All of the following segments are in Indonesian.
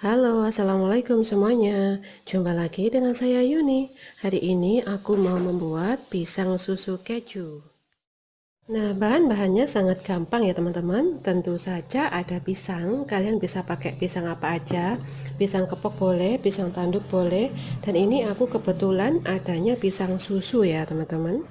Halo, Assalamualaikum semuanya Jumpa lagi dengan saya Yuni Hari ini aku mau membuat pisang susu keju Nah, bahan-bahannya sangat gampang ya teman-teman Tentu saja ada pisang Kalian bisa pakai pisang apa aja Pisang kepok boleh, pisang tanduk boleh Dan ini aku kebetulan adanya pisang susu ya teman-teman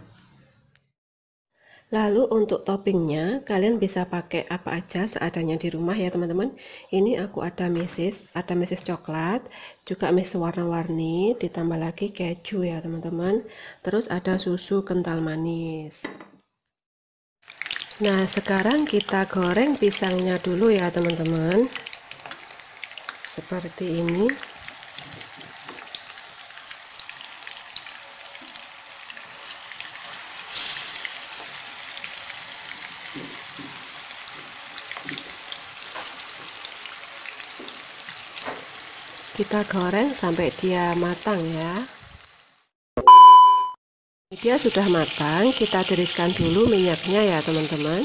Lalu untuk toppingnya, kalian bisa pakai apa aja seadanya di rumah ya teman-teman. Ini aku ada meses, ada meses coklat, juga meses warna-warni, ditambah lagi keju ya teman-teman. Terus ada susu kental manis. Nah sekarang kita goreng pisangnya dulu ya teman-teman. Seperti ini. kita goreng sampai dia matang ya dia sudah matang kita tiriskan dulu minyaknya ya teman-teman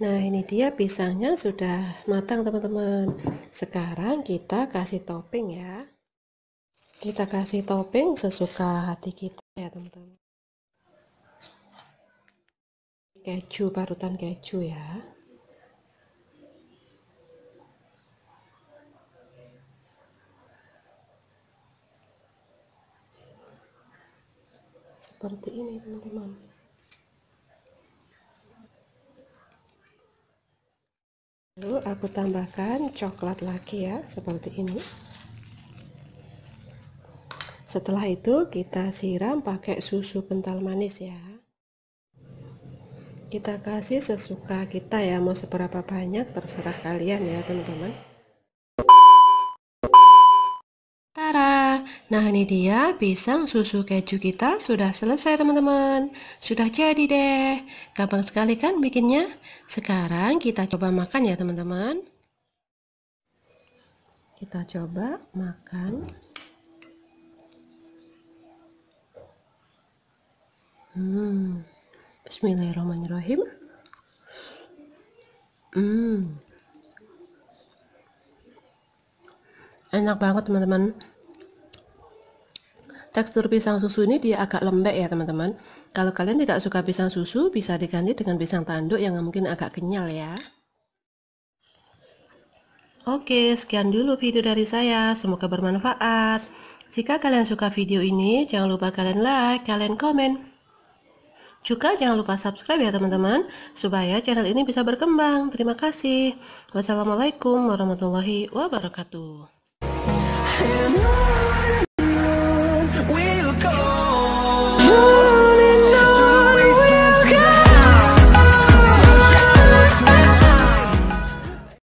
nah ini dia pisangnya sudah matang teman-teman sekarang kita kasih topping ya kita kasih topping sesuka hati kita ya teman-teman keju parutan keju ya seperti ini teman-teman lalu aku tambahkan coklat lagi ya seperti ini setelah itu kita siram pakai susu kental manis ya kita kasih sesuka kita ya mau seberapa banyak terserah kalian ya teman-teman Nah ini dia pisang susu keju kita sudah selesai teman-teman Sudah jadi deh Gampang sekali kan bikinnya Sekarang kita coba makan ya teman-teman Kita coba makan Hmm Bismillahirrahmanirrahim Hmm Enak banget teman-teman tekstur pisang susu ini dia agak lembek ya teman-teman kalau kalian tidak suka pisang susu bisa diganti dengan pisang tanduk yang mungkin agak kenyal ya oke sekian dulu video dari saya semoga bermanfaat jika kalian suka video ini jangan lupa kalian like kalian komen juga jangan lupa subscribe ya teman-teman supaya channel ini bisa berkembang terima kasih wassalamualaikum warahmatullahi wabarakatuh